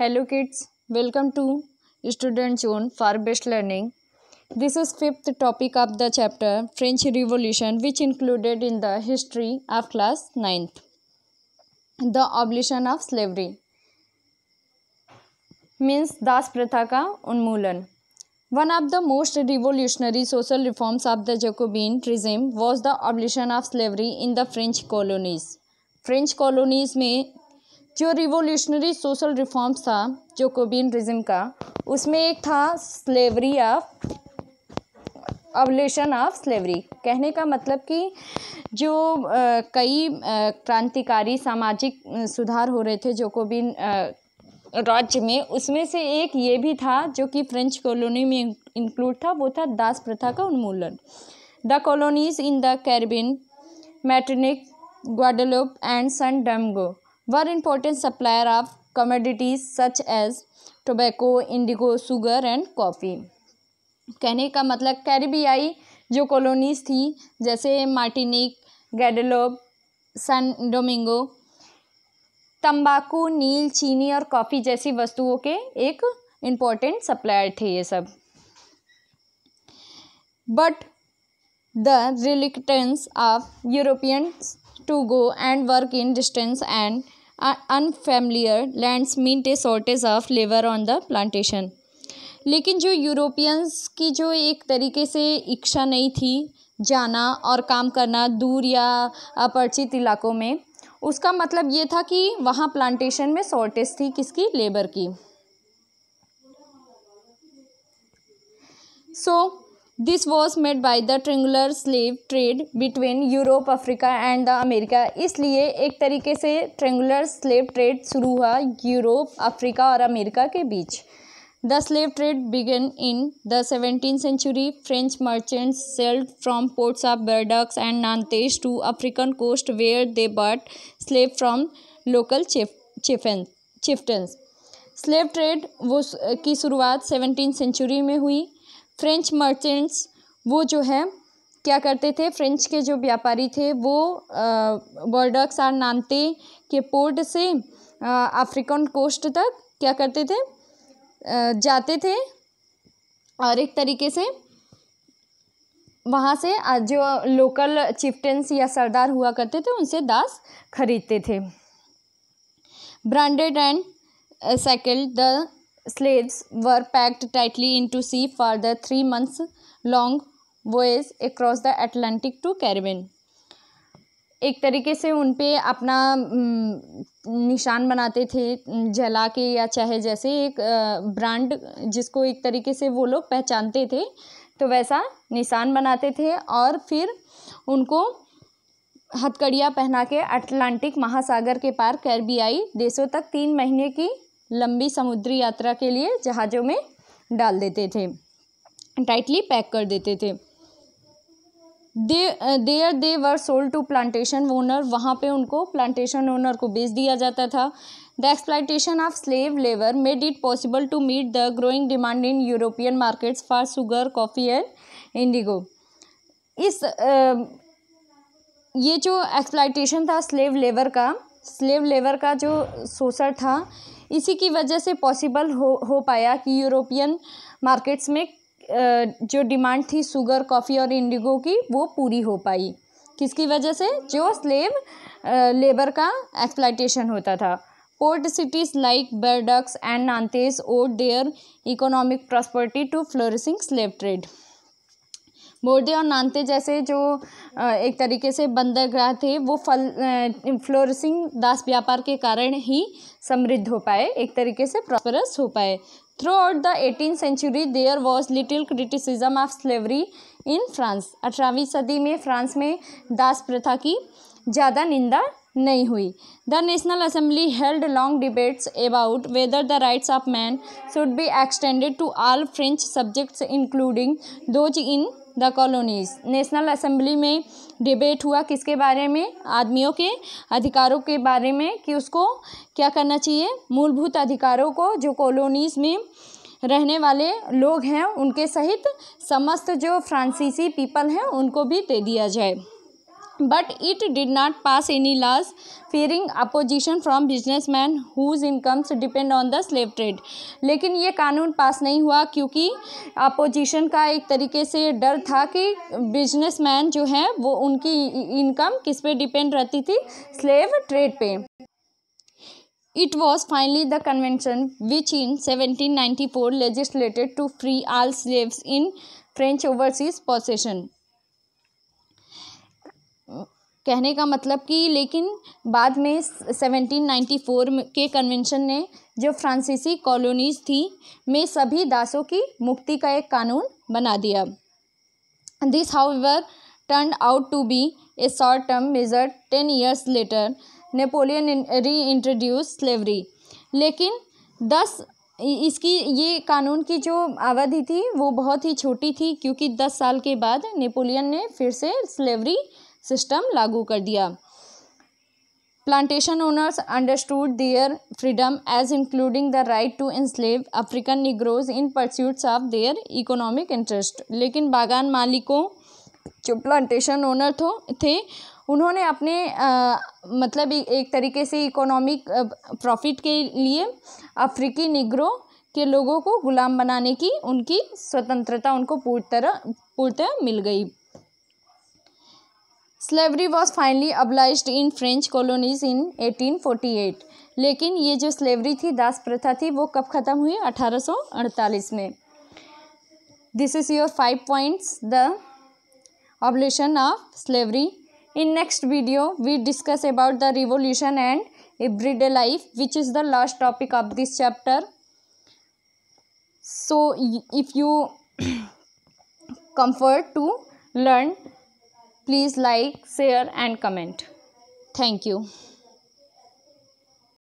Hello kids welcome to student zone for best learning this is fifth topic of the chapter French revolution which included in the history of class ninth the abolition of slavery means दास प्रथा का उन्मूलन one of the most revolutionary social reforms of the Jacobin regime was the abolition of slavery in the French colonies French colonies में जो revolutionary social reforms था जोकोबिनरिज्म का उसमें एक था slavery of abolition of slavery कहने का मतलब कि जो आ, कई क्रांतिकारी सामाजिक सुधार हो रहे थे जोकोबिन राज्य में उसमें से एक ये भी था जो कि फ्रेंच कॉलोनी में इंक्लूड था वो था दास प्रथा का उन्मूलन the colonies in the Caribbean Martinique Guadeloupe and San Domingo were important supplier of commodities such as tobacco indigo sugar and coffee कहने का मतलब कैरिबियाई जो कॉलोनीज थी जैसे मार्टिनिक गैडलोब सन डोमिंगो तंबाकू नील चीनी और कॉफ़ी जैसी वस्तुओं के एक इम्पॉर्टेंट सप्लायर थे ये सब but the reluctance of Europeans to go and work in distance and unfamiliar lands mean a shortage of labour on the plantation लेकिन जो यूरोपियंस की जो एक तरीके से इच्छा नहीं थी जाना और काम करना दूर या अपरिचित इलाकों में उसका मतलब ये था कि वहाँ प्लांटेशन में शॉर्टेज थी किसकी लेबर की so so, this was made by the triangular slave trade between Europe Africa and the America इसलिए एक तरीके से ट्रेंगुलर स्लेव ट्रेड शुरू हुआ यूरोप अफ्रीका और अमेरिका के बीच the slave trade began in the seventeen century French merchants sailed from ports of Bordeaux and Nantes to African coast where they bought slave from local chieftain slave trade वो की शुरुआत seventeen century में हुई French merchants वो जो है क्या करते थे फ्रेंच के जो व्यापारी थे वो बर्डक्स और नानते के पोर्ट से अफ्रीकन कोस्ट तक क्या करते थे आ, जाते थे और एक तरीके से वहाँ से जो लोकल चिफ्टेंस या सरदार हुआ करते थे उनसे दास खरीदते थे branded and shackled the slaves were packed tightly into sea for the three months long voyage across the Atlantic to Caribbean. एक तरीके से उन पर अपना निशान बनाते थे जला के या चाहे जैसे एक ब्रांड जिसको एक तरीके से वो लोग पहचानते थे तो वैसा निशान बनाते थे और फिर उनको हथकड़ियाँ पहना के अटलांटिक महासागर के पार कैरबियाई देशों तक तीन महीने की लंबी समुद्री यात्रा के लिए जहाज़ों में डाल देते थे टाइटली पैक कर देते थे they there they were sold to plantation owner वहाँ पे उनको प्लांटेशन ओनर को बेच दिया जाता था the exploitation of slave labour made it possible to meet the growing demand in European markets for sugar coffee and indigo इस आ, ये जो एक्सप्लाइटेशन था स्लेव लेबर का स्लेव लेबर का जो शोषण था इसी की वजह से पॉसिबल हो हो पाया कि यूरोपियन मार्केट्स में जो डिमांड थी शुगर कॉफ़ी और इंडिगो की वो पूरी हो पाई किसकी वजह से जो स्लेव लेबर का एक्सप्लाइटेशन होता था port cities like Bordeaux and Nantes owed their economic prosperity to flourishing slave trade Bordeaux और नानते जैसे जो एक तरीके से बंदरगाह थे वो फल फ्लोरिसिंग दास व्यापार के कारण ही समृद्ध हो पाए एक तरीके से प्रॉस्परस हो पाए throughout the eighteen century there was little criticism of slavery in France अठारहवीं सदी में फ्रांस में दास प्रथा की ज़्यादा निंदा नहीं हुई the National Assembly held long debates about whether the rights of man should be extended to all French subjects including those in the colonies National Assembly में डिबेट हुआ किसके बारे में आदमियों के अधिकारों के बारे में कि उसको क्या करना चाहिए मूलभूत अधिकारों को जो कॉलोनीज में रहने वाले लोग हैं उनके सहित समस्त जो फ्रांसीसी पीपल हैं उनको भी दे दिया जाए but it did not pass any laws fearing opposition from businessmen whose incomes depend on the slave trade लेकिन ये कानून पास नहीं हुआ क्योंकि अपोजिशन का एक तरीके से डर था कि बिजनेसमैन जो हैं वो उनकी इनकम किस पे डिपेंड रहती थी स्लेव ट्रेड पे It was finally the convention which in 1794 legislated to free all slaves in French overseas possession. कहने का मतलब कि लेकिन बाद में 1794 के कन्वेंशन ने जो फ्रांसीसी कॉलोनीज थी में सभी दासों की मुक्ति का एक कानून बना दिया this turn out to be a short term measure ten years later Napoleon reintroduce slavery लेकिन दस इसकी ये कानून की जो अवधि थी वो बहुत ही छोटी थी क्योंकि दस साल के बाद नेपोलियन ने फिर से स्लेवरी सिस्टम लागू कर दिया plantation owners understood their freedom as including the right to enslave African negroes in pursuits of their economic interest लेकिन बागान मालिकों जो प्लांटेशन ओनर थे उन्होंने अपने आ, मतलब एक तरीके से इकोनॉमिक प्रॉफिट के लिए अफ्रीकी निग्रो के लोगों को गुलाम बनाने की उनकी स्वतंत्रता उनको पूर्ण तरह पूर्णतः मिल गई slavery was finally abolished in French colonies in eighteen forty eight लेकिन ये जो स्लेवरी थी दास प्रथा थी वो कब ख़त्म हुई अठारह सौ अड़तालीस में this is your five points the abolition of slavery in next video we discuss about the revolution and everyday life which is the last topic of this chapter so if you comfort to learn Please like, share and comment. Thank you.